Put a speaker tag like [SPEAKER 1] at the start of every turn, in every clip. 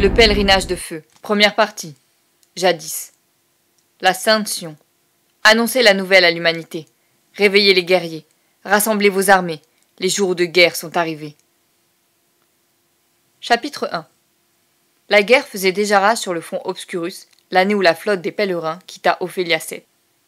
[SPEAKER 1] Le pèlerinage de feu. Première partie. Jadis. La Sainte Annoncez la nouvelle à l'humanité. Réveillez les guerriers. Rassemblez vos armées. Les jours de guerre sont arrivés. Chapitre 1 La guerre faisait déjà rage sur le front Obscurus, l'année où la flotte des pèlerins quitta Ophélia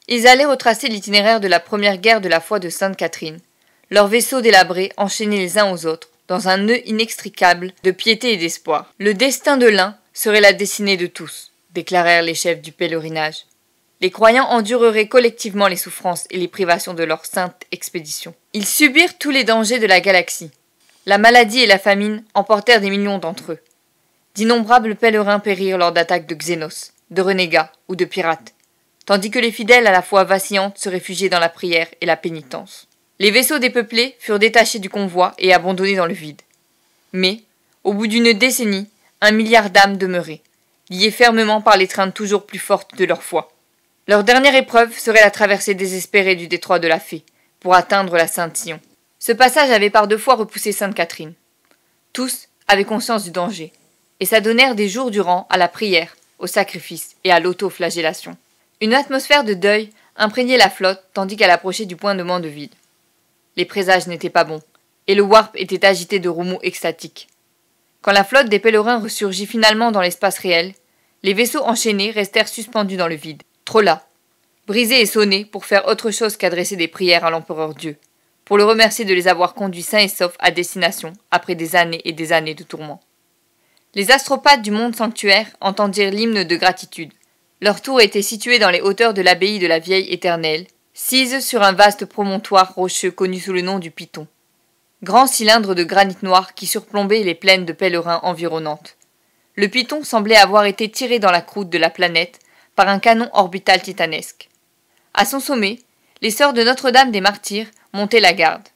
[SPEAKER 1] Ils allaient retracer l'itinéraire de la première guerre de la foi de Sainte Catherine. Leurs vaisseaux délabrés, enchaînés les uns aux autres, dans un nœud inextricable de piété et d'espoir. Le destin de l'un serait la destinée de tous, déclarèrent les chefs du pèlerinage. Les croyants endureraient collectivement les souffrances et les privations de leur sainte expédition. Ils subirent tous les dangers de la galaxie. La maladie et la famine emportèrent des millions d'entre eux. D'innombrables pèlerins périrent lors d'attaques de xénos, de renégats ou de pirates, tandis que les fidèles à la foi vacillante se réfugiaient dans la prière et la pénitence. Les vaisseaux dépeuplés furent détachés du convoi et abandonnés dans le vide. Mais, au bout d'une décennie, un milliard d'âmes demeuraient, liées fermement par les l'étreinte toujours plus forte de leur foi. Leur dernière épreuve serait la traversée désespérée du détroit de la Fée, pour atteindre la Sainte-Sion. Ce passage avait par deux fois repoussé Sainte-Catherine. Tous avaient conscience du danger, et s'adonnèrent des jours durant à la prière, au sacrifice et à l'autoflagellation. Une atmosphère de deuil imprégnait la flotte tandis qu'elle approchait du point de Mandeville. Les présages n'étaient pas bons, et le warp était agité de remous extatiques. Quand la flotte des pèlerins ressurgit finalement dans l'espace réel, les vaisseaux enchaînés restèrent suspendus dans le vide, trop là, brisés et sonnés pour faire autre chose qu'adresser des prières à l'empereur Dieu, pour le remercier de les avoir conduits sains et saufs à destination après des années et des années de tourments. Les astropathes du monde sanctuaire entendirent l'hymne de gratitude. Leur tour était situé dans les hauteurs de l'abbaye de la Vieille Éternelle, sise sur un vaste promontoire rocheux connu sous le nom du Python. Grand cylindre de granit noir qui surplombait les plaines de pèlerins environnantes. Le Piton semblait avoir été tiré dans la croûte de la planète par un canon orbital titanesque. À son sommet, les sœurs de Notre-Dame des Martyrs montaient la garde.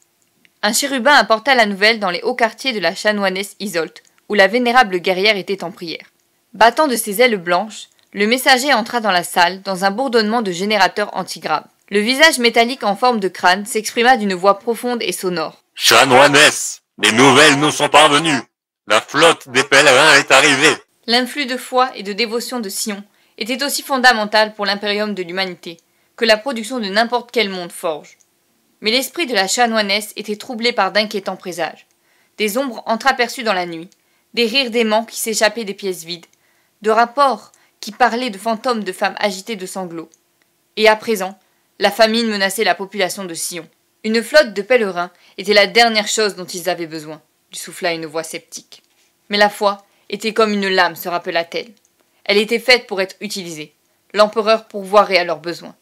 [SPEAKER 1] Un chérubin apporta la nouvelle dans les hauts quartiers de la chanoinesse Isolte, où la vénérable guerrière était en prière. Battant de ses ailes blanches, le messager entra dans la salle dans un bourdonnement de générateurs antigraves. Le visage métallique en forme de crâne s'exprima d'une voix profonde et sonore. Chanoines, les nouvelles nous sont parvenues. La flotte des pèlerins est arrivée. L'influx de foi et de dévotion de Sion était aussi fondamental pour l'impérium de l'humanité que la production de n'importe quel monde forge. Mais l'esprit de la chanoinesse était troublé par d'inquiétants présages. Des ombres entreaperçues dans la nuit, des rires d'aimants qui s'échappaient des pièces vides, de rapports qui parlaient de fantômes de femmes agitées de sanglots. Et à présent, la famine menaçait la population de Sion. Une flotte de pèlerins était la dernière chose dont ils avaient besoin, lui souffla une voix sceptique. Mais la foi était comme une lame, se rappela-t-elle. Elle était faite pour être utilisée. L'empereur pourvoirait à leurs besoins.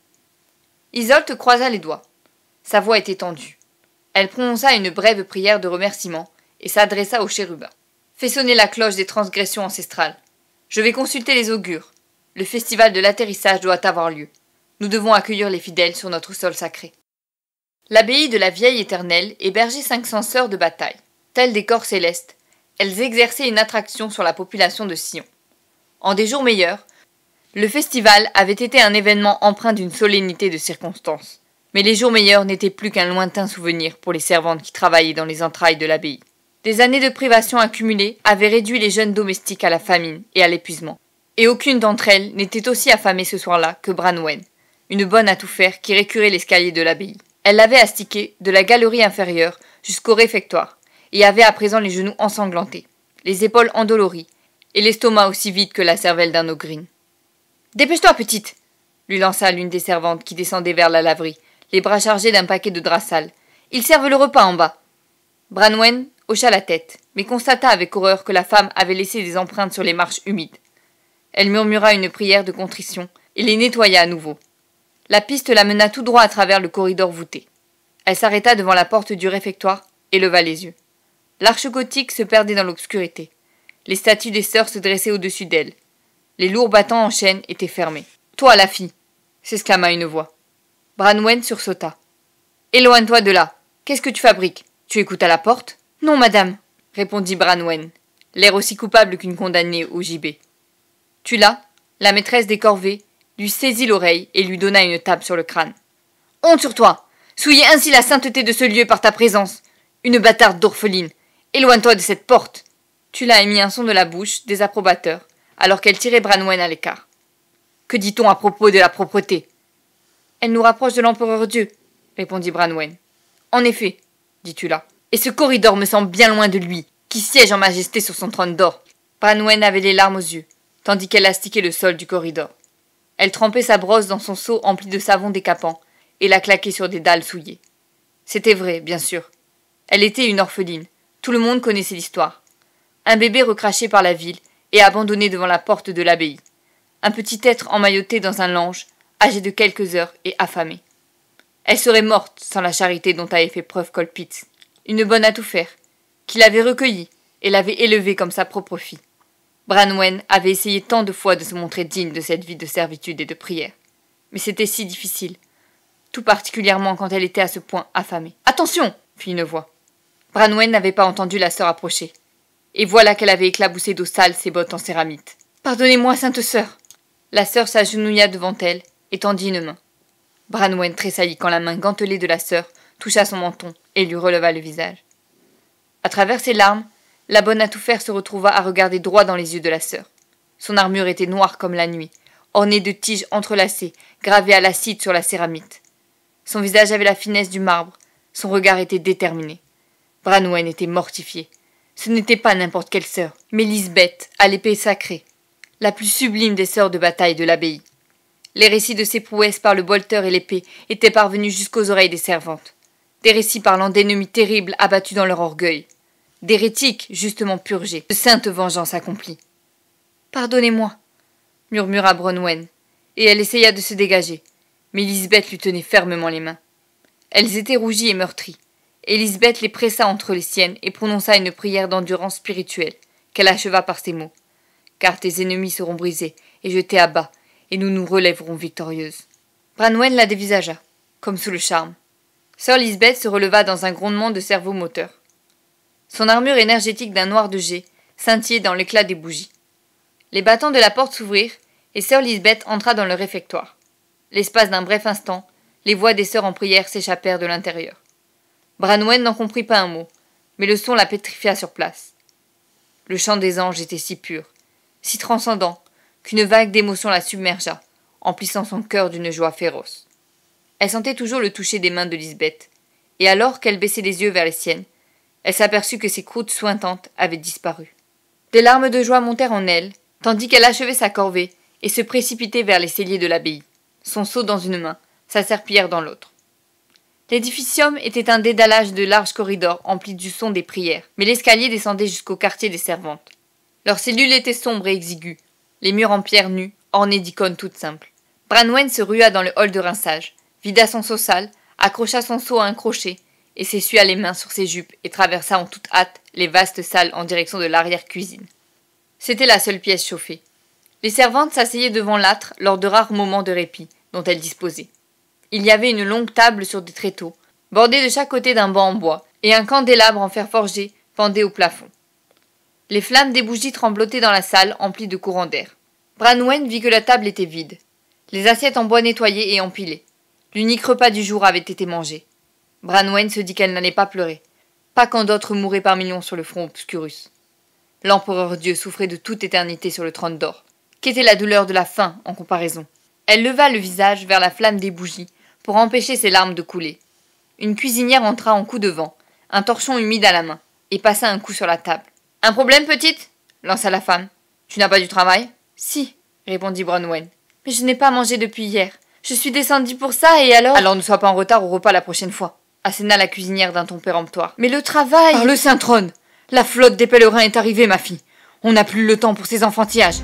[SPEAKER 1] Isolte croisa les doigts. Sa voix était tendue. Elle prononça une brève prière de remerciement et s'adressa au chérubin. « Fais sonner la cloche des transgressions ancestrales. Je vais consulter les augures. Le festival de l'atterrissage doit avoir lieu. Nous devons accueillir les fidèles sur notre sol sacré. L'abbaye de la Vieille Éternelle hébergeait 500 sœurs de bataille. Telles des corps célestes, elles exerçaient une attraction sur la population de Sion. En des jours meilleurs, le festival avait été un événement empreint d'une solennité de circonstances. Mais les jours meilleurs n'étaient plus qu'un lointain souvenir pour les servantes qui travaillaient dans les entrailles de l'abbaye. Des années de privations accumulées avaient réduit les jeunes domestiques à la famine et à l'épuisement. Et aucune d'entre elles n'était aussi affamée ce soir-là que Branwen, une bonne à tout faire qui récurait l'escalier de l'abbaye. Elle l'avait astiquée de la galerie inférieure jusqu'au réfectoire, et avait à présent les genoux ensanglantés, les épaules endolories, et l'estomac aussi vide que la cervelle d'un ogre Dépêche-toi, petite lui lança l'une des servantes qui descendait vers la laverie, les bras chargés d'un paquet de draps sales. Ils servent le repas en bas. Branwen hocha la tête, mais constata avec horreur que la femme avait laissé des empreintes sur les marches humides. Elle murmura une prière de contrition et les nettoya à nouveau. La piste la mena tout droit à travers le corridor voûté. Elle s'arrêta devant la porte du réfectoire et leva les yeux. L'arche gothique se perdait dans l'obscurité. Les statues des sœurs se dressaient au-dessus d'elle. Les lourds battants en chaîne étaient fermés. Toi, la fille s'exclama une voix. Branwen sursauta. Éloigne-toi de là. Qu'est-ce que tu fabriques Tu écoutes à la porte Non, madame, répondit Branwen, l'air aussi coupable qu'une condamnée au gibet. Tu l'as La maîtresse des corvées lui saisit l'oreille et lui donna une tape sur le crâne. Honte sur toi Souiller ainsi la sainteté de ce lieu par ta présence Une bâtarde d'orpheline Éloigne-toi de cette porte Tula émit un son de la bouche, désapprobateur, alors qu'elle tirait Branwen à l'écart. Que dit-on à propos de la propreté Elle nous rapproche de l'empereur Dieu, répondit Branwen. En effet, dit Tula. Et ce corridor me semble bien loin de lui, qui siège en majesté sur son trône d'or. Branwen avait les larmes aux yeux, tandis qu'elle astiquait le sol du corridor. Elle trempait sa brosse dans son seau empli de savon décapant et la claquait sur des dalles souillées. C'était vrai, bien sûr. Elle était une orpheline. Tout le monde connaissait l'histoire. Un bébé recraché par la ville et abandonné devant la porte de l'abbaye. Un petit être emmailloté dans un lange, âgé de quelques heures et affamé. Elle serait morte sans la charité dont avait fait preuve Colpitz. Une bonne à tout faire, qui l'avait recueillie et l'avait élevée comme sa propre fille. Branwen avait essayé tant de fois de se montrer digne de cette vie de servitude et de prière. Mais c'était si difficile, tout particulièrement quand elle était à ce point affamée. Attention fit une voix. Branwen n'avait pas entendu la sœur approcher. Et voilà qu'elle avait éclaboussé d'eau sale ses bottes en céramite. Pardonnez-moi, sainte sœur La sœur s'agenouilla devant elle et tendit une main. Branwen tressaillit quand la main gantelée de la sœur toucha son menton et lui releva le visage. À travers ses larmes, la bonne à tout faire se retrouva à regarder droit dans les yeux de la sœur. Son armure était noire comme la nuit, ornée de tiges entrelacées, gravées à l'acide sur la céramite. Son visage avait la finesse du marbre, son regard était déterminé. Branwen était mortifié. Ce n'était pas n'importe quelle sœur, mais Lisbeth, à l'épée sacrée, la plus sublime des sœurs de bataille de l'abbaye. Les récits de ses prouesses par le bolter et l'épée étaient parvenus jusqu'aux oreilles des servantes. Des récits parlant d'ennemis terribles abattus dans leur orgueil d'hérétiques justement purgés, de sainte vengeance accomplie. Pardonnez-moi, murmura Bronwen, et elle essaya de se dégager, mais Lisbeth lui tenait fermement les mains. Elles étaient rougies et meurtries, et Lisbeth les pressa entre les siennes et prononça une prière d'endurance spirituelle, qu'elle acheva par ces mots. Car tes ennemis seront brisés et jetés à bas, et nous nous relèverons victorieuses. Branwen la dévisagea, comme sous le charme. Sœur Lisbeth se releva dans un grondement de cerveau moteur. Son armure énergétique d'un noir de jet scintillait dans l'éclat des bougies. Les battants de la porte s'ouvrirent et sœur Lisbeth entra dans le réfectoire. L'espace d'un bref instant, les voix des sœurs en prière s'échappèrent de l'intérieur. Branwen n'en comprit pas un mot, mais le son la pétrifia sur place. Le chant des anges était si pur, si transcendant, qu'une vague d'émotion la submergea, emplissant son cœur d'une joie féroce. Elle sentait toujours le toucher des mains de Lisbeth, et alors qu'elle baissait les yeux vers les siennes, elle s'aperçut que ses croûtes sointantes avaient disparu. Des larmes de joie montèrent en elle, tandis qu'elle achevait sa corvée et se précipitait vers les celliers de l'abbaye, son seau dans une main, sa serpillière dans l'autre. L'édificium était un dédalage de larges corridors emplis du son des prières, mais l'escalier descendait jusqu'au quartier des servantes. Leurs cellules étaient sombres et exiguës, les murs en pierre nue, ornés d'icônes toutes simples. Branwen se rua dans le hall de rinçage, vida son seau sale, accrocha son seau à un crochet, et s'essuya les mains sur ses jupes et traversa en toute hâte les vastes salles en direction de l'arrière-cuisine. C'était la seule pièce chauffée. Les servantes s'asseyaient devant l'âtre lors de rares moments de répit dont elles disposaient. Il y avait une longue table sur des tréteaux, bordée de chaque côté d'un banc en bois, et un candélabre en fer forgé pendait au plafond. Les flammes des bougies tremblotaient dans la salle emplie de courants d'air. Branwen vit que la table était vide, les assiettes en bois nettoyées et empilées. L'unique repas du jour avait été mangé. Branwen se dit qu'elle n'allait pas pleurer, pas quand d'autres mouraient par millions sur le front obscurus. L'empereur Dieu souffrait de toute éternité sur le trône d'or. Qu'était la douleur de la faim en comparaison Elle leva le visage vers la flamme des bougies pour empêcher ses larmes de couler. Une cuisinière entra en coup de vent, un torchon humide à la main, et passa un coup sur la table. Un problème, petite lança la femme. Tu n'as pas du travail Si, répondit Branwen. « Mais je n'ai pas mangé depuis hier. Je suis descendue pour ça et alors. Alors ne sois pas en retard au repas la prochaine fois asséna la cuisinière d'un ton péremptoire. Mais le travail. Par le Saint-Trône La flotte des pèlerins est arrivée, ma fille. On n'a plus le temps pour ces enfantillages.